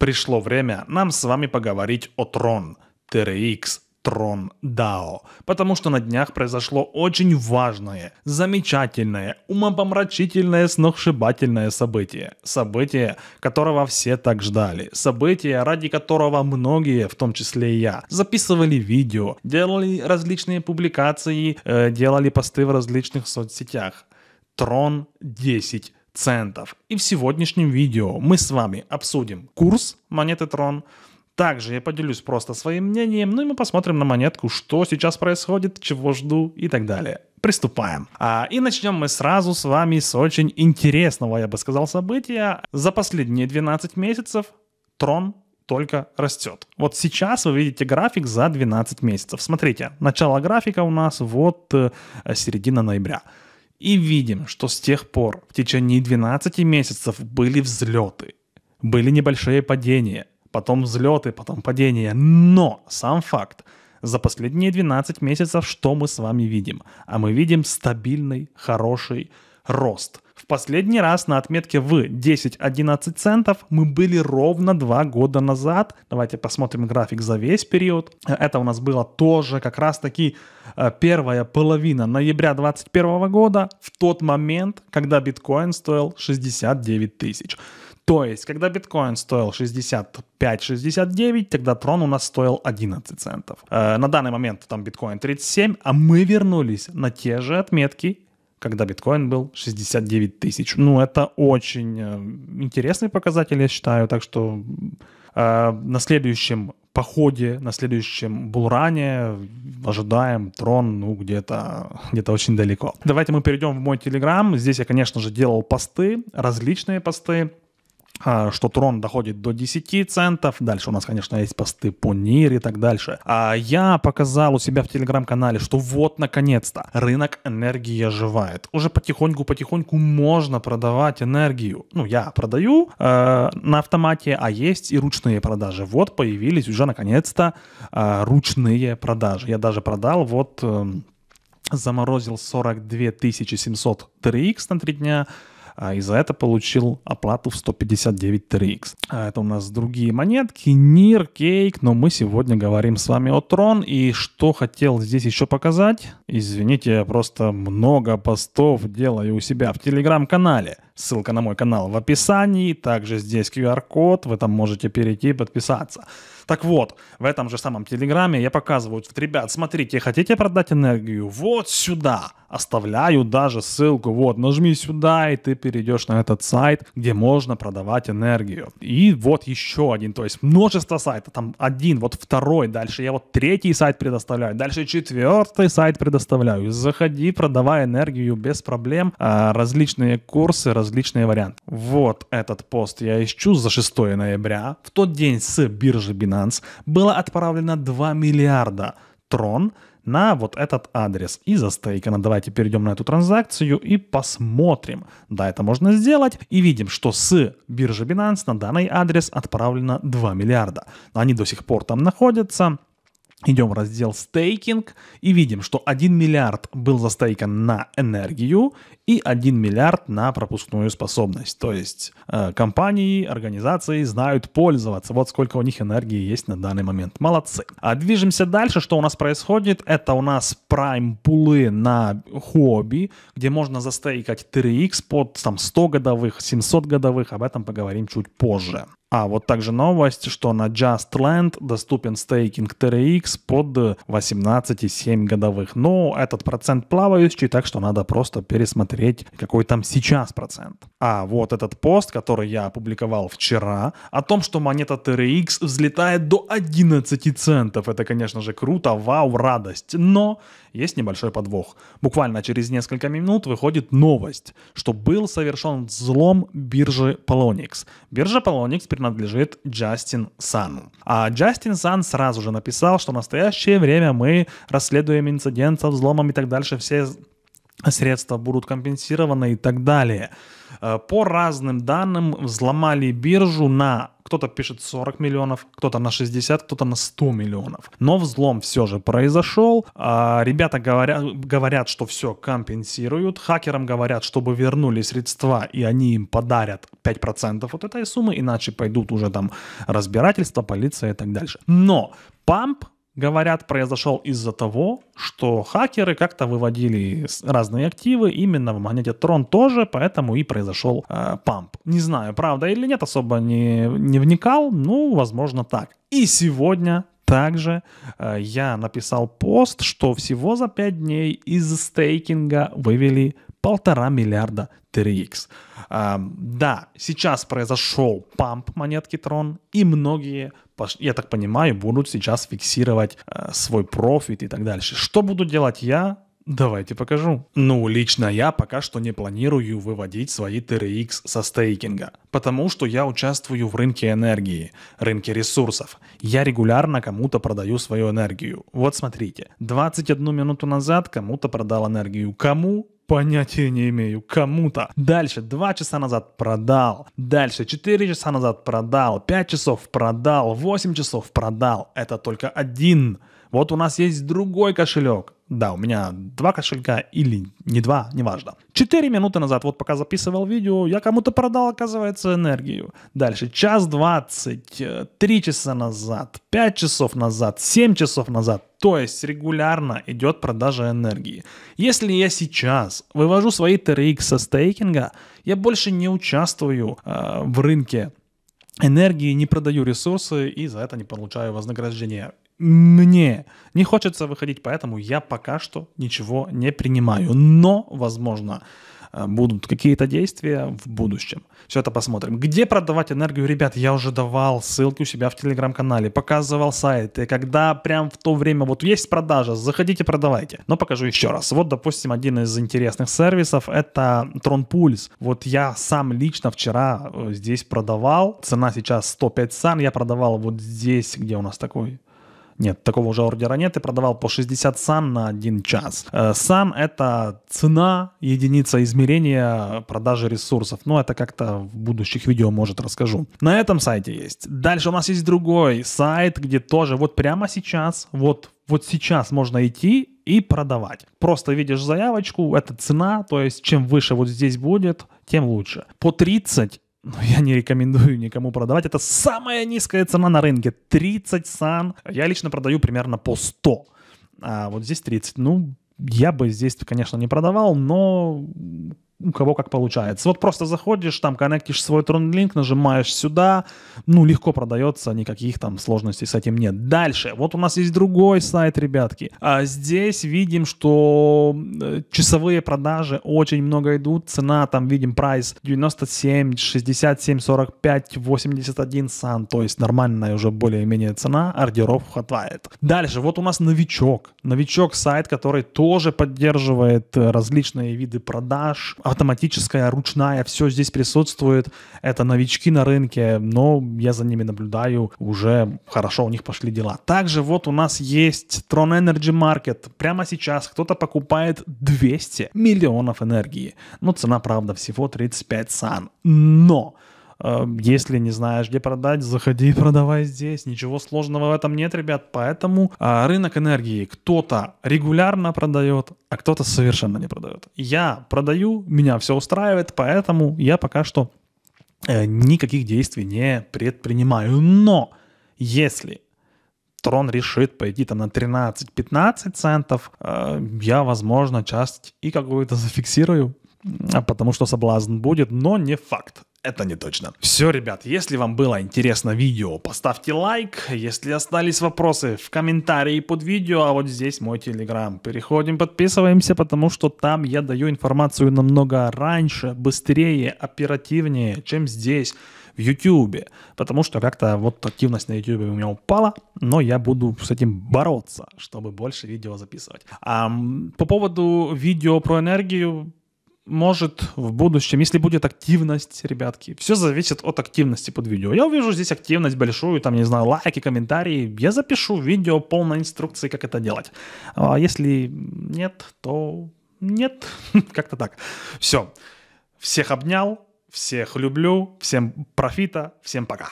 Пришло время нам с вами поговорить о Трон TRX, Трон Дао, потому что на днях произошло очень важное, замечательное, умопомрачительное, сногсшибательное событие. Событие, которого все так ждали. Событие, ради которого многие, в том числе и я, записывали видео, делали различные публикации, э, делали посты в различных соцсетях. Трон 10 центов. И в сегодняшнем видео мы с вами обсудим курс монеты Tron. Также я поделюсь просто своим мнением, ну и мы посмотрим на монетку, что сейчас происходит, чего жду и так далее. Приступаем. А, и начнем мы сразу с вами с очень интересного, я бы сказал, события. За последние 12 месяцев Трон только растет. Вот сейчас вы видите график за 12 месяцев. Смотрите, начало графика у нас вот э, середина ноября. И видим, что с тех пор в течение 12 месяцев были взлеты, были небольшие падения, потом взлеты, потом падения. Но сам факт, за последние 12 месяцев что мы с вами видим? А мы видим стабильный, хороший рост – Последний раз на отметке в 10-11 центов мы были ровно 2 года назад. Давайте посмотрим график за весь период. Это у нас было тоже как раз-таки э, первая половина ноября 2021 года, в тот момент, когда биткоин стоил 69 тысяч. То есть, когда биткоин стоил 65-69, тогда трон у нас стоил 11 центов. Э, на данный момент там биткоин 37, а мы вернулись на те же отметки когда биткоин был 69 тысяч. Ну, это очень э, интересный показатель, я считаю. Так что э, на следующем походе, на следующем булране э, ожидаем трон, ну, где-то где очень далеко. Давайте мы перейдем в мой телеграм. Здесь я, конечно же, делал посты, различные посты. А, что трон доходит до 10 центов. Дальше у нас, конечно, есть посты по НИР и так дальше. А я показал у себя в телеграм-канале, что вот, наконец-то, рынок энергии оживает. Уже потихоньку-потихоньку можно продавать энергию. Ну, я продаю э, на автомате, а есть и ручные продажи. Вот появились уже, наконец-то, э, ручные продажи. Я даже продал вот... Э, заморозил 42 700 3x на 3 дня, а, и за это получил оплату в 159 3x. А это у нас другие монетки, Нир, Кейк, но мы сегодня говорим с вами о Трон. И что хотел здесь еще показать? Извините, я просто много постов делаю у себя в телеграм-канале. Ссылка на мой канал в описании. Также здесь QR-код. Вы там можете перейти и подписаться. Так вот, в этом же самом Телеграме я показываю, вот, ребят, смотрите, хотите продать энергию? Вот сюда. Оставляю даже ссылку. Вот, нажми сюда, и ты перейдешь на этот сайт, где можно продавать энергию. И вот еще один, то есть множество сайтов. Там один, вот второй, дальше я вот третий сайт предоставляю, дальше четвертый сайт предоставляю. Заходи, продавай энергию без проблем. А, различные курсы, различные различные варианты. Вот этот пост я ищу за 6 ноября. В тот день с биржи Binance было отправлено 2 миллиарда трон на вот этот адрес и застейкано. Давайте перейдем на эту транзакцию и посмотрим. Да, это можно сделать. И видим, что с биржи Binance на данный адрес отправлено 2 миллиарда. Они до сих пор там находятся. Идем в раздел стейкинг и видим, что 1 миллиард был застейкан на энергию и 1 миллиард на пропускную способность. То есть э, компании, организации знают пользоваться. Вот сколько у них энергии есть на данный момент. Молодцы. А движемся дальше. Что у нас происходит? Это у нас prime пулы на хобби, где можно застейкать 3x под там 100 годовых, 700 годовых. Об этом поговорим чуть позже. А вот также новость, что на Just Land доступен стейкинг TRX под 18,7 годовых. Но этот процент плавающий, так что надо просто пересмотреть посмотреть, какой там сейчас процент. А вот этот пост, который я опубликовал вчера, о том, что монета TRX взлетает до 11 центов. Это, конечно же, круто, вау, радость. Но есть небольшой подвох. Буквально через несколько минут выходит новость, что был совершен взлом биржи Polonix. Биржа Polonix принадлежит Джастин Сану. А Джастин Сан сразу же написал, что в настоящее время мы расследуем инцидент со взломом и так дальше, все средства будут компенсированы и так далее. Э, по разным данным взломали биржу на, кто-то пишет 40 миллионов, кто-то на 60, кто-то на 100 миллионов. Но взлом все же произошел. А, ребята говорят, говорят, что все компенсируют. Хакерам говорят, чтобы вернули средства, и они им подарят 5% от этой суммы, иначе пойдут уже там разбирательства, полиция и так дальше. Но памп говорят, произошел из-за того, что хакеры как-то выводили разные активы именно в монете Tron тоже, поэтому и произошел э, памп. Не знаю, правда или нет, особо не, не вникал, ну, возможно, так. И сегодня также э, я написал пост, что всего за 5 дней из стейкинга вывели полтора миллиарда 3x. Эм, да, сейчас произошел памп монетки Tron, и многие, я так понимаю, будут сейчас фиксировать э, свой профит и так дальше. Что буду делать я? Давайте покажу. Ну, лично я пока что не планирую выводить свои TRX со стейкинга, потому что я участвую в рынке энергии, рынке ресурсов. Я регулярно кому-то продаю свою энергию. Вот смотрите, 21 минуту назад кому-то продал энергию. Кому? Понятия не имею. Кому-то. Дальше. Два часа назад продал. Дальше. Четыре часа назад продал. Пять часов продал. Восемь часов продал. Это только один. Вот у нас есть другой кошелек. Да, у меня два кошелька или не два, неважно. Четыре минуты назад, вот пока записывал видео, я кому-то продал, оказывается, энергию. Дальше, час двадцать, э, три часа назад, пять часов назад, семь часов назад. То есть регулярно идет продажа энергии. Если я сейчас вывожу свои TRX со стейкинга, я больше не участвую э, в рынке энергии, не продаю ресурсы и за это не получаю вознаграждение мне не хочется выходить, поэтому я пока что ничего не принимаю. Но, возможно, э, будут какие-то действия в будущем. Все это посмотрим. Где продавать энергию, ребят, я уже давал ссылки у себя в телеграм-канале, показывал сайты, когда прям в то время вот есть продажа, заходите, продавайте. Но покажу еще раз. Вот, допустим, один из интересных сервисов это TronPulse. Вот я сам лично вчера э, здесь продавал. Цена сейчас 105 сан. Я продавал вот здесь, где у нас такой нет, такого уже ордера нет. И продавал по 60 сан на один час. Э, сан — это цена, единица измерения продажи ресурсов. Но ну, это как-то в будущих видео, может, расскажу. На этом сайте есть. Дальше у нас есть другой сайт, где тоже вот прямо сейчас, вот вот сейчас можно идти и продавать. Просто видишь заявочку, это цена, то есть чем выше вот здесь будет, тем лучше. По 30 но я не рекомендую никому продавать. Это самая низкая цена на рынке. 30 сан. Я лично продаю примерно по 100. А вот здесь 30. Ну, я бы здесь, конечно, не продавал, но у кого как получается. Вот просто заходишь, там коннектишь свой TronLink, нажимаешь сюда, ну, легко продается, никаких там сложностей с этим нет. Дальше, вот у нас есть другой сайт, ребятки. А здесь видим, что э, часовые продажи очень много идут, цена там, видим, прайс 97, 67, 45, 81 сан, то есть нормальная уже более-менее цена, ордеров хватает. Дальше, вот у нас новичок. Новичок сайт, который тоже поддерживает э, различные виды продаж, автоматическая, ручная, все здесь присутствует. Это новички на рынке, но я за ними наблюдаю, уже хорошо у них пошли дела. Также вот у нас есть Tron Energy Market. Прямо сейчас кто-то покупает 200 миллионов энергии. Но цена, правда, всего 35 сан. Но Эм, если не знаешь, где продать, заходи и продавай здесь. Ничего сложного в этом нет, ребят. Поэтому а, рынок энергии кто-то регулярно продает, а кто-то совершенно не продает. Я продаю, меня все устраивает, поэтому я пока что э, никаких действий не предпринимаю. Но если Трон решит пойти там на 13-15 центов, э, я, возможно, часть и какую-то зафиксирую, а потому что соблазн будет, но не факт это не точно. Все, ребят, если вам было интересно видео, поставьте лайк. Если остались вопросы, в комментарии под видео, а вот здесь мой телеграм. Переходим, подписываемся, потому что там я даю информацию намного раньше, быстрее, оперативнее, чем здесь. В YouTube, потому что как-то вот активность на YouTube у меня упала, но я буду с этим бороться, чтобы больше видео записывать. А, по поводу видео про энергию, может в будущем, если будет активность, ребятки, все зависит от активности под видео. Я увижу здесь активность большую, там, не знаю, лайки, комментарии. Я запишу видео полной инструкции, как это делать. А если нет, то нет. Как-то так. Все. Всех обнял, всех люблю, всем профита, всем пока.